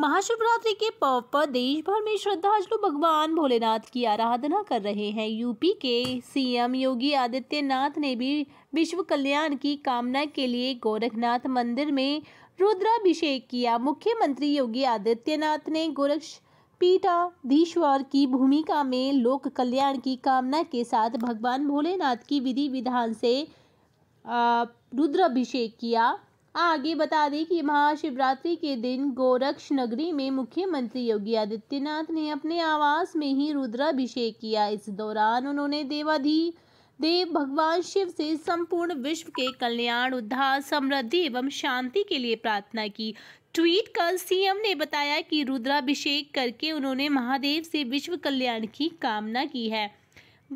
महाशिवरात्रि के पर्व पर देश भर में श्रद्धालु भगवान भोलेनाथ की आराधना कर रहे हैं यूपी के सीएम योगी आदित्यनाथ ने भी विश्व कल्याण की कामना के लिए गोरखनाथ मंदिर में रुद्राभिषेक किया मुख्यमंत्री योगी आदित्यनाथ ने गोरक्ष पीठाधीश्वर की भूमिका में लोक कल्याण की कामना के साथ भगवान भोलेनाथ की विधि विधान से रुद्राभिषेक किया आगे बता दें कि महाशिवरात्रि के दिन गोरक्ष नगरी में मुख्यमंत्री योगी आदित्यनाथ ने अपने आवास में ही रुद्राभिषेक किया इस दौरान उन्होंने देवाधी देव भगवान शिव से संपूर्ण विश्व के कल्याण उद्धार समृद्धि एवं शांति के लिए प्रार्थना की ट्वीट कर सीएम ने बताया कि रुद्राभिषेक करके उन्होंने महादेव से विश्व कल्याण की कामना की है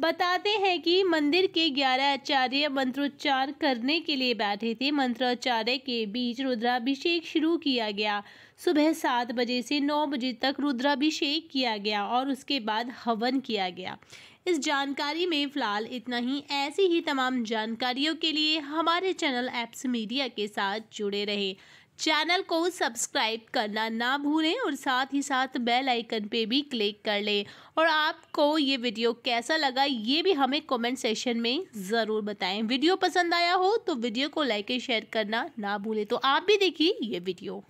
बताते हैं कि मंदिर के ग्यारह आचार्य मंत्रोच्चार करने के लिए बैठे थे मंत्रोच्चार्य के बीच रुद्राभिषेक शुरू किया गया सुबह सात बजे से नौ बजे तक रुद्राभिषेक किया गया और उसके बाद हवन किया गया इस जानकारी में फ़िलहाल इतना ही ऐसी ही तमाम जानकारियों के लिए हमारे चैनल एप्स मीडिया के साथ जुड़े रहे चैनल को सब्सक्राइब करना ना भूलें और साथ ही साथ बेल आइकन पे भी क्लिक कर लें और आपको ये वीडियो कैसा लगा ये भी हमें कमेंट सेशन में ज़रूर बताएं वीडियो पसंद आया हो तो वीडियो को लाइक एंड शेयर करना ना भूलें तो आप भी देखिए ये वीडियो